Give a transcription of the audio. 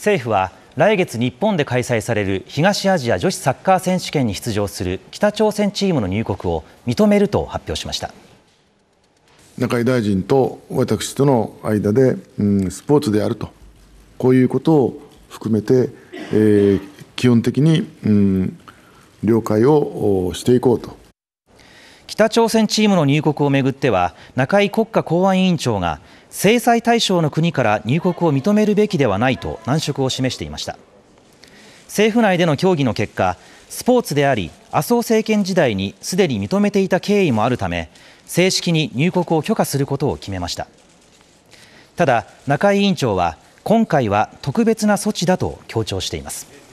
政府は来月日本で開催される東アジア女子サッカー選手権に出場する北朝鮮チームの入国を認めると発表しました中井大臣と私との間で、うん、スポーツであるとこういうことを含めて、えー、基本的に、うん、了解をしていこうと北朝鮮チームの入国をめぐっては中井国家公安委員長が制裁対象の国から入国を認めるべきではないと難色を示していました政府内での協議の結果スポーツであり麻生政権時代にすでに認めていた経緯もあるため正式に入国を許可することを決めましたただ中井委員長は今回は特別な措置だと強調しています